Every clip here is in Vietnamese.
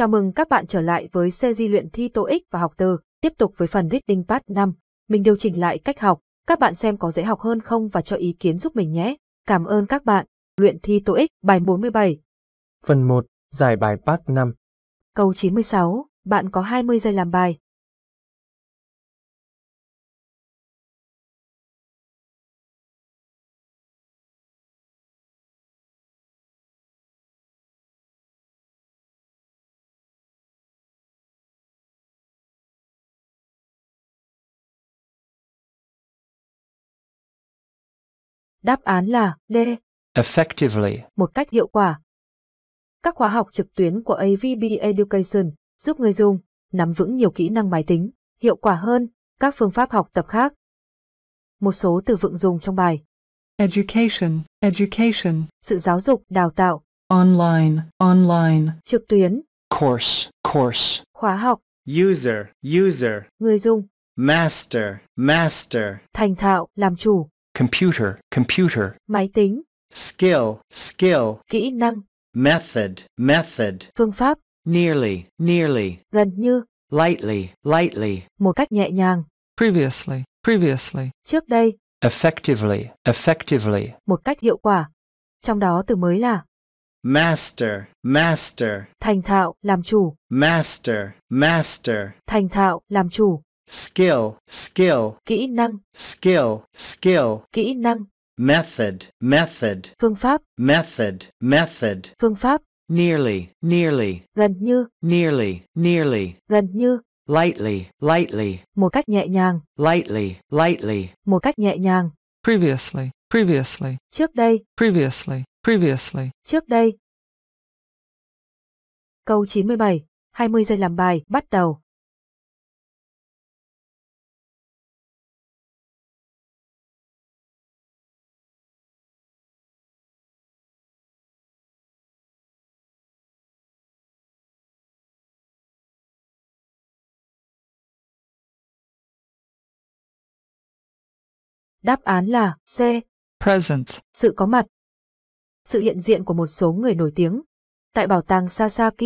Chào mừng các bạn trở lại với series luyện thi TOEIC và học từ, tiếp tục với phần Reading Part 5. Mình điều chỉnh lại cách học, các bạn xem có dễ học hơn không và cho ý kiến giúp mình nhé. Cảm ơn các bạn. Luyện thi TOEIC bài 47. Phần 1, giải bài Part 5. Câu 96, bạn có 20 giây làm bài, Đáp án là D. Effectively. Một cách hiệu quả. Các khóa học trực tuyến của AVB Education giúp người dùng nắm vững nhiều kỹ năng máy tính, hiệu quả hơn các phương pháp học tập khác. Một số từ vựng dùng trong bài. Education, education. Sự giáo dục, đào tạo. Online, online. Trực tuyến. Course, course. Khóa học. User, user. Người dùng. Master, master. Thành thạo, làm chủ computer, computer. Máy tính. Skill, skill. Kỹ năng. Method, method. Phương pháp. Nearly, nearly. Gần như. Lightly, lightly. Một cách nhẹ nhàng. Previously, previously. Trước đây. Effectively, effectively. Một cách hiệu quả. Trong đó từ mới là Master, master. Thành thạo, làm chủ. Master, master. Thành thạo, làm chủ skill skill kỹ năng skill skill kỹ năng method method phương pháp method method phương pháp nearly nearly gần như nearly nearly gần như lightly lightly một cách nhẹ nhàng lightly lightly một cách nhẹ nhàng previously previously trước đây previously previously trước đây câu 97 20 giây làm bài bắt đầu Đáp án là C. Presence. Sự có mặt. Sự hiện diện của một số người nổi tiếng. Tại bảo tàng Sasaki,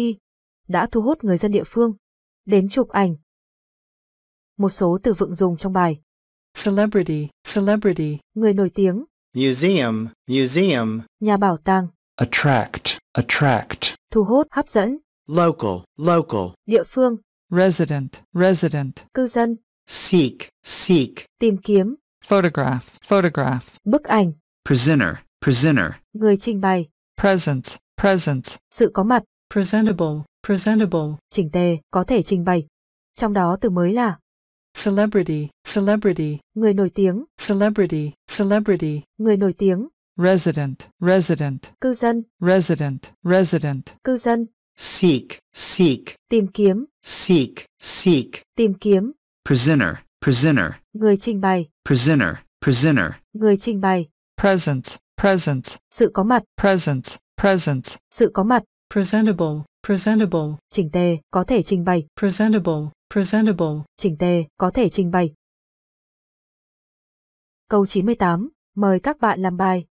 đã thu hút người dân địa phương. Đến chụp ảnh. Một số từ vựng dùng trong bài. Celebrity, celebrity. Người nổi tiếng. Museum, museum. Nhà bảo tàng. Attract, attract. Thu hút, hấp dẫn. Local, local. Địa phương. Resident, resident. Cư dân. Seek, seek. Tìm kiếm photograph, photograph, bức ảnh, presenter, presenter, người trình bày, presence, presence, sự có mặt, presentable, presentable, chỉnh tề, có thể trình bày. Trong đó từ mới là celebrity, celebrity, người nổi tiếng, celebrity, celebrity, người nổi tiếng, resident, resident, cư dân, resident, resident, cư dân, seek, seek, tìm kiếm, seek, seek, tìm kiếm, presenter, presenter, người trình bày, presenter, presenter, người trình bày, present, present, sự có mặt, present, present, sự có mặt, presentable, presentable, trình tề, có thể trình bày, presentable, presentable, trình tề, có thể trình bày. Câu 98, mời các bạn làm bài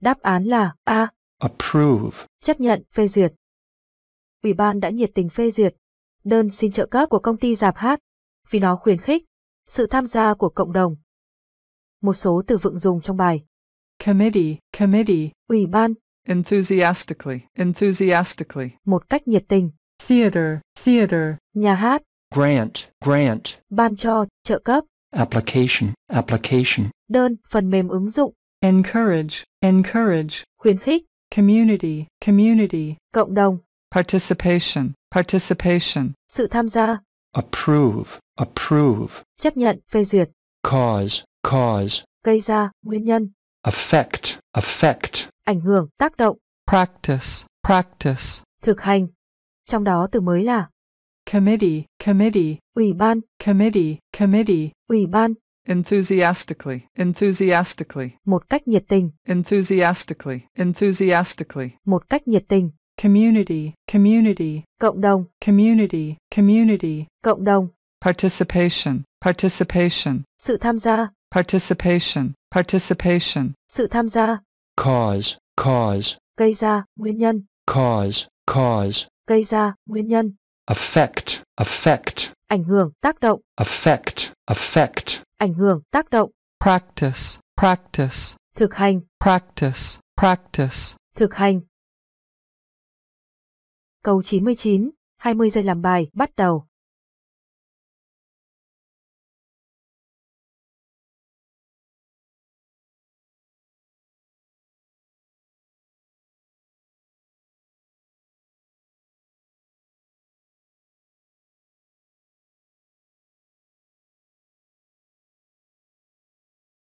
Đáp án là A. Approve. Chấp nhận, phê duyệt. Ủy ban đã nhiệt tình phê duyệt đơn xin trợ cấp của công ty giạp hát vì nó khuyến khích sự tham gia của cộng đồng. Một số từ vựng dùng trong bài. Committee, committee. Ủy ban. Enthusiastically, enthusiastically. Một cách nhiệt tình. Theater, theater. Nhà hát. Grant, grant. Ban cho, trợ cấp. Application, application. Đơn, phần mềm ứng dụng encourage, encourage, khuyến khích, community, community, cộng đồng, participation, participation, sự tham gia, approve, approve, chấp nhận, phê duyệt, cause, cause, gây ra, nguyên nhân, affect, affect, ảnh hưởng, tác động, practice, practice, thực hành, trong đó từ mới là committee, committee, ủy ban, committee, committee, ủy ban, enthusiastically enthusiastically một cách nhiệt tình enthusiastically enthusiastically một cách nhiệt tình community community cộng đồng community community cộng đồng participation participation sự tham gia participation participation sự tham gia cause cause gây ra nguyên nhân cause cause gây ra nguyên nhân affect affect ảnh hưởng, tác động. Affect, affect. Ảnh hưởng, tác động. Practice, practice. Thực hành. Practice, practice. Thực hành. Câu 99, 20 giây làm bài, bắt đầu.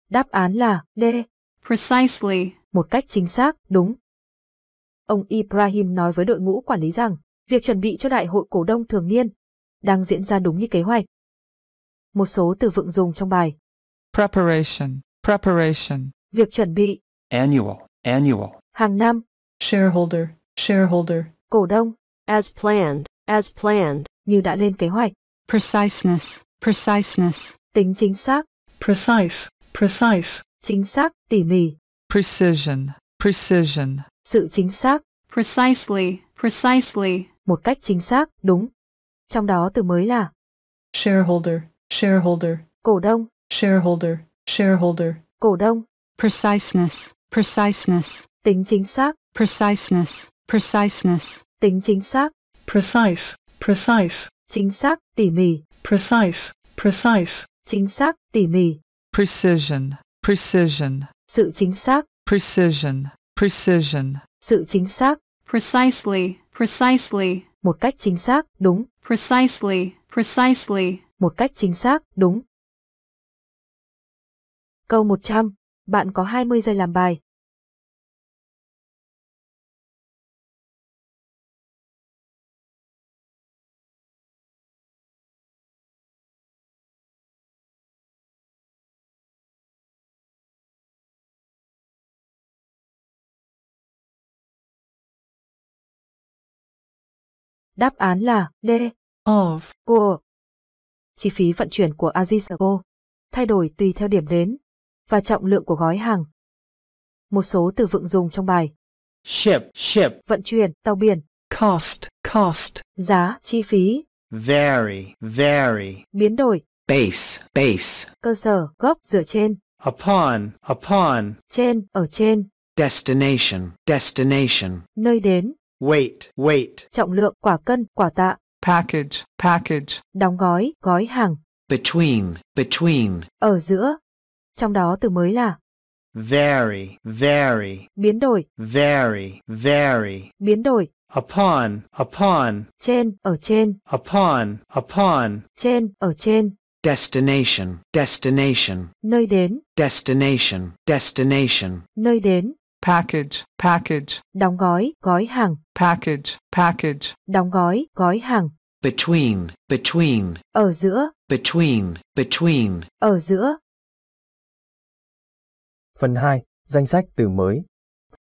Đáp án là D. Precisely. Một cách chính xác, đúng. Ông Ibrahim nói với đội ngũ quản lý rằng, việc chuẩn bị cho đại hội cổ đông thường niên đang diễn ra đúng như kế hoạch. Một số từ vựng dùng trong bài. Preparation, preparation. Việc chuẩn bị. Annual, annual. Hàng năm. Shareholder, shareholder. Cổ đông. As planned, as planned. Như đã lên kế hoạch. Preciseness, preciseness. Tính chính xác. Precise, Precise. Chính xác, tỉ mỉ. Precision. Precision. Sự chính xác. Precisely. Precisely. Một cách chính xác, đúng. Trong đó từ mới là shareholder, shareholder, cổ đông, shareholder, shareholder, cổ đông, preciseness, preciseness, tính chính xác, preciseness, preciseness, tính chính xác, precise, precise, chính xác, tỉ mỉ, precise, precise, chính xác, tỉ mỉ precision, precision, sự chính xác, precision, precision, sự chính xác, precisely, precisely, một cách chính xác, đúng, precisely, precisely, một cách chính xác, đúng. Câu 100, bạn có 20 giây làm bài. Đáp án là D. Of. Của. Chi phí vận chuyển của Azisago thay đổi tùy theo điểm đến và trọng lượng của gói hàng. Một số từ vựng dùng trong bài. Ship, ship. Vận chuyển, tàu biển. Cost, cost. Giá, chi phí. Vary, vary. Biến đổi. Base, base. Cơ sở, gốc, dựa trên. Upon, upon. Trên, ở trên. Destination, destination. Nơi đến, weight, weight, trọng lượng, quả cân, quả tạ, package, package, đóng gói, gói hàng, between, between, ở giữa, trong đó từ mới là very, very, biến đổi, very, very, biến đổi, upon, upon, trên, ở trên, upon, upon, trên, ở trên, destination, destination, nơi đến, destination, destination, nơi đến, package package đóng gói gói hàng package package đóng gói gói hàng between between ở giữa between between ở giữa phần 2 danh sách từ mới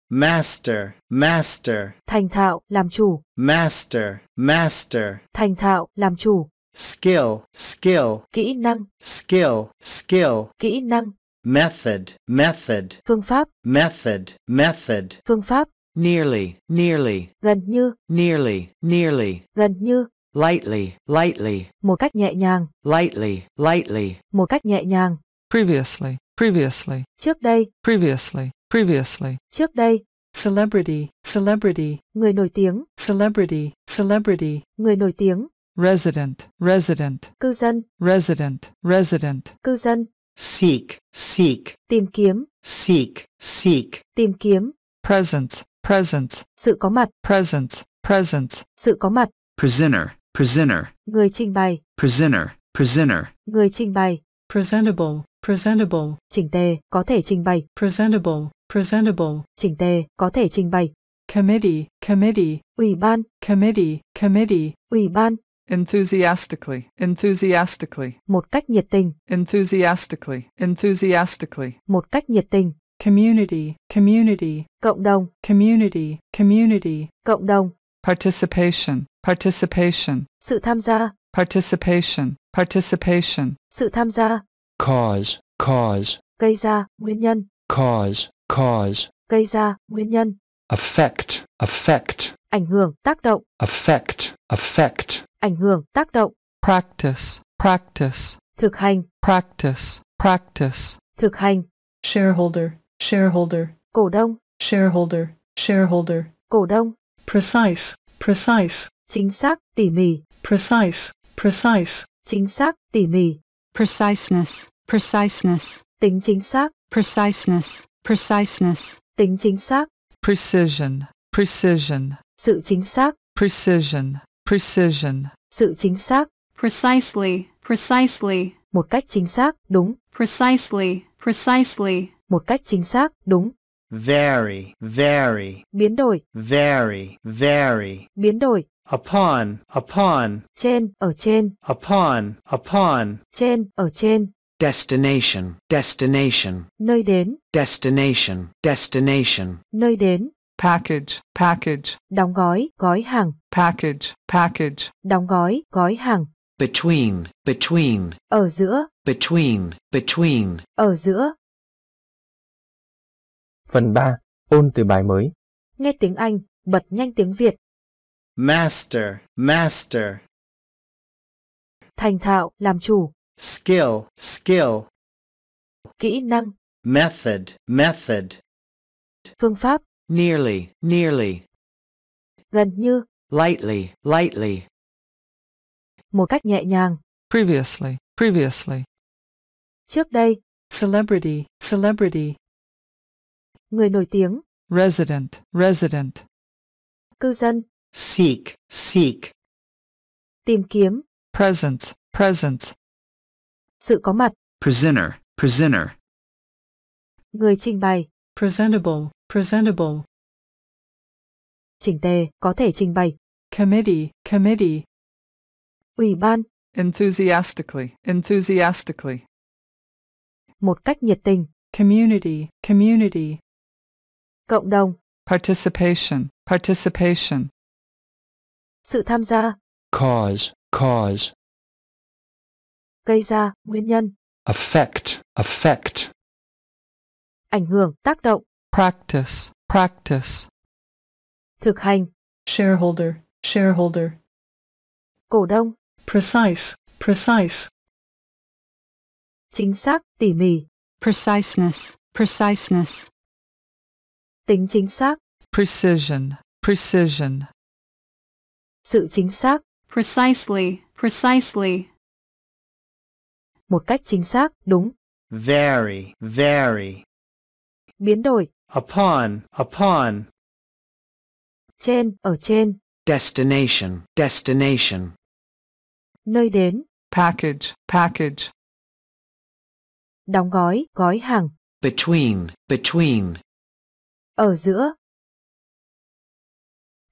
master master thành thạo làm chủ master master thành thạo làm chủ skill skill kỹ năng skill skill kỹ năng method method phương pháp method method phương pháp nearly nearly gần như nearly nearly gần như lightly lightly một cách nhẹ nhàng lightly lightly một cách nhẹ nhàng previously previously trước đây previously previously trước đây celebrity celebrity người nổi tiếng celebrity celebrity người nổi tiếng resident resident cư dân resident resident cư dân seek, seek, tìm kiếm, seek, seek, tìm kiếm, presence, presence sự có mặt, presence, presence sự có mặt, presenter, presenter, người trình bày, presenter, presenter, người trình bày, presentable, presentable, trình tề, có thể trình bày, presentable, presentable, trình tề, có thể trình bày, committee, committee, ủy ban, committee, committee, ủy ban, enthusiastically enthusiastically một cách nhiệt tình enthusiastically enthusiastically một cách nhiệt tình community community cộng đồng community community cộng đồng participation participation sự tham gia participation participation sự tham gia cause cause gây ra nguyên nhân cause cause gây ra nguyên nhân affect affect ảnh hưởng, tác động. Affect, affect. Ảnh hưởng, tác động. Practice, practice. Thực hành. Practice, practice. Thực hành. Shareholder, shareholder. Cổ đông. Shareholder, shareholder. Cổ đông. Precise, precise. Chính xác, tỉ mỉ. Precise, precise. Chính xác, tỉ mỉ. Preciseness, preciseness. Tính chính xác. Preciseness, preciseness. Tính chính xác. Precision, precision sự chính xác precision precision sự chính xác precisely precisely một cách chính xác đúng precisely precisely một cách chính xác đúng very, very, biến đổi very, very, biến đổi upon upon trên ở trên upon upon trên ở trên destination destination nơi đến destination destination nơi đến package, package. Đóng gói, gói hàng. Package, package. Đóng gói, gói hàng. Between, between. Ở giữa. Between, between. Ở giữa. Phần 3. Ôn từ bài mới. Nghe tiếng Anh, bật nhanh tiếng Việt. Master, master. Thành thạo, làm chủ. Skill, skill. Kỹ năng. Method, method. Phương pháp, nearly, nearly. Gần như. Lightly, lightly. Một cách nhẹ nhàng. Previously, previously. Trước đây. Celebrity, celebrity. Người nổi tiếng. Resident, resident. Cư dân. Seek, seek. Tìm kiếm. Presence, presence. Sự có mặt. Presenter, presenter. Người trình bày. Presentable, presentable chỉnh tề có thể trình bày committee committee ủy ban enthusiastically enthusiastically một cách nhiệt tình community community cộng đồng participation participation sự tham gia cause cause gây ra nguyên nhân affect affect ảnh hưởng tác động practice, practice. Thực hành. Shareholder, shareholder. Cổ đông. Precise, precise. Chính xác, tỉ mỉ. Preciseness, preciseness. Tính chính xác. Precision, precision. Sự chính xác. Precisely, precisely. Một cách chính xác, đúng. Very, very biến đổi. Upon, upon. Trên, ở trên. Destination, destination. Nơi đến. Package, package. Đóng gói, gói hàng. Between, between. Ở giữa.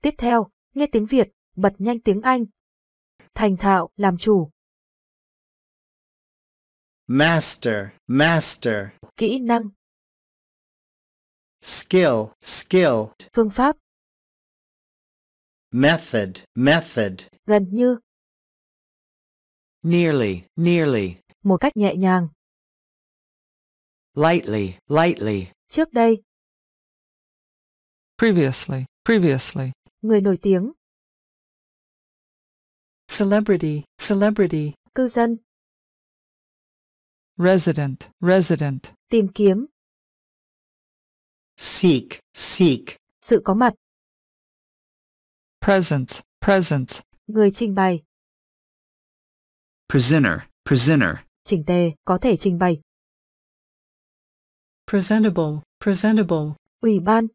Tiếp theo, nghe tiếng Việt, bật nhanh tiếng Anh. Thành thạo, làm chủ. Master, master. Kỹ năng, skill, skill. Phương pháp. Method, method. Gần như. Nearly, nearly. Một cách nhẹ nhàng. Lightly, lightly. Trước đây. Previously, previously. Người nổi tiếng. Celebrity, celebrity. Cư dân. Resident, resident. Tìm kiếm. Seek, seek. Sự có mặt. presence, presence Người trình bày. Presenter, presenter. Trình tề, có thể trình bày. Presentable, presentable. Ủy ban.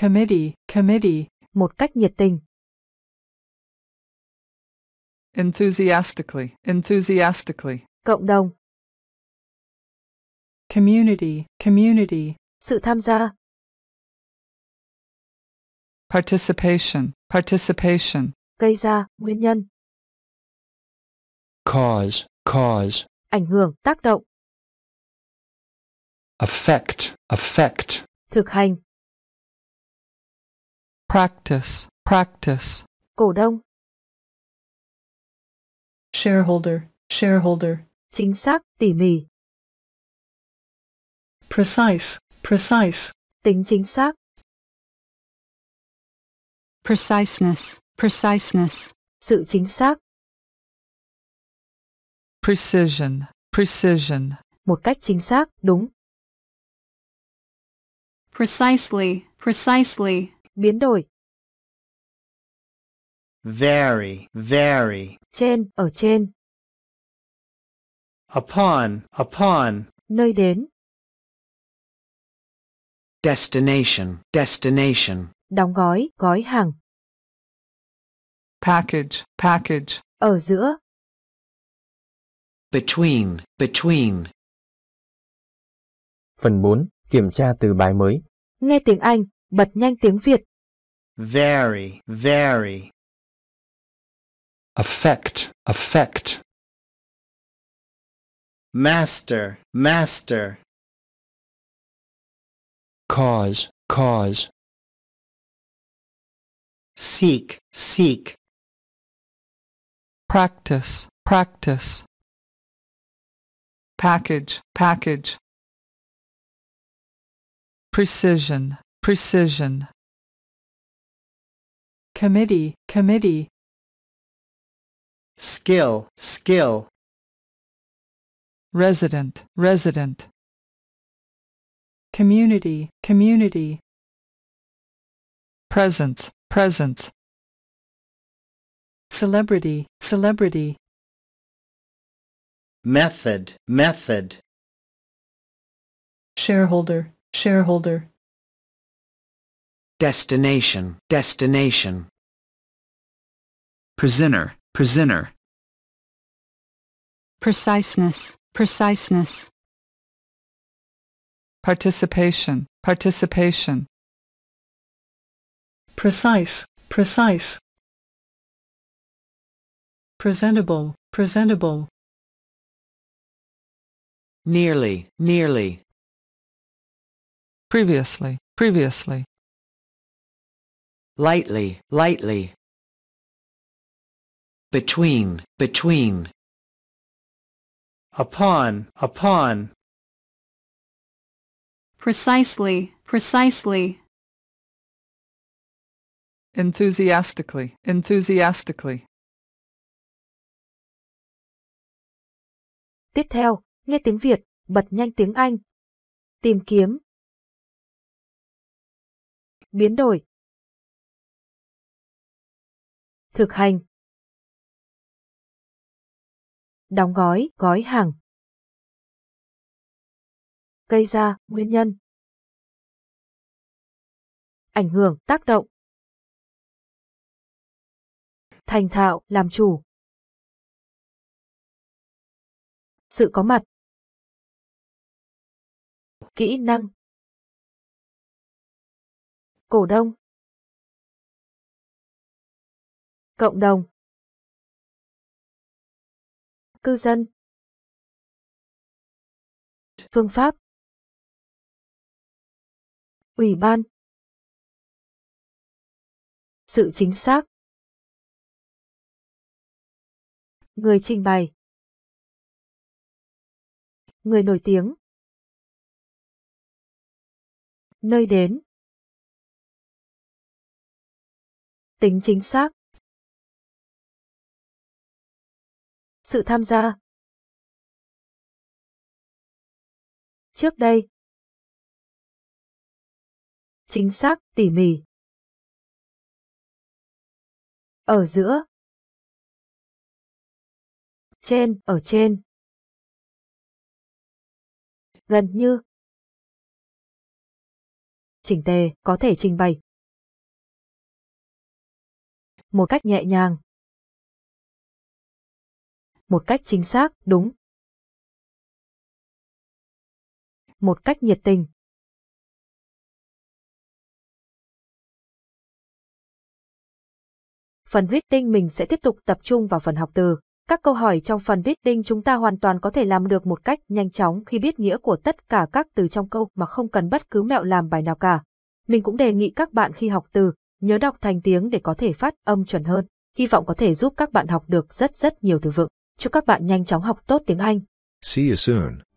Committee, committee. Một cách nhiệt tình. Enthusiastically, enthusiastically. Cộng đồng community, community. Sự tham gia. Participation, participation. Gây ra, nguyên nhân. Cause, cause. Ảnh hưởng, tác động. Affect, affect. Thực hành. Practice, practice. Cổ đông. Shareholder, shareholder. Chính xác, tỉ mỉ, precise, precise, tính chính xác. Preciseness, preciseness, sự chính xác. Precision, precision, một cách chính xác, đúng. Precisely, precisely, biến đổi. Very, very, trên, ở trên. Upon, upon, nơi đến destination, destination. Đóng gói, gói hàng. Package, package. Ở giữa. Between, between. Phần 4. Kiểm tra từ bài mới. Nghe tiếng Anh, bật nhanh tiếng Việt. Very, very. Affect, affect. Master, master. cause, cause. Seek, seek. Practice, practice. Package, package. Precision, precision. Committee, committee. Skill, skill. Resident, resident community, community. Presence, presence. Celebrity, celebrity. Method, method. Shareholder, shareholder. Destination, destination. Presenter, presenter. Preciseness, preciseness participation, participation. Precise, precise. Presentable, presentable. Nearly, nearly. Previously, previously. Lightly, lightly. Between, between. Upon, upon. precisely, precisely. Enthusiastically, enthusiastically. Tiếp theo, nghe tiếng Việt, bật nhanh tiếng Anh. Tìm kiếm. Biến đổi. Thực hành. Đóng gói, gói hàng gây ra, nguyên nhân. Ảnh hưởng, tác động. Thành thạo, làm chủ. Sự có mặt. Kỹ năng. Cổ đông. Cộng đồng. Cư dân. Phương pháp Ủy ban Sự chính xác Người trình bày Người nổi tiếng Nơi đến Tính chính xác Sự tham gia Trước đây, chính xác, tỉ mỉ. Ở giữa. Trên, ở trên. Gần như. Chỉnh tề, có thể trình bày. Một cách nhẹ nhàng. Một cách chính xác, đúng. Một cách nhiệt tình. phần reading mình sẽ tiếp tục tập trung vào phần học từ. Các câu hỏi trong phần reading chúng ta hoàn toàn có thể làm được một cách nhanh chóng khi biết nghĩa của tất cả các từ trong câu mà không cần bất cứ mẹo làm bài nào cả. Mình cũng đề nghị các bạn khi học từ, nhớ đọc thành tiếng để có thể phát âm chuẩn hơn. Hy vọng có thể giúp các bạn học được rất rất nhiều từ vựng. Chúc các bạn nhanh chóng học tốt tiếng Anh. See you soon.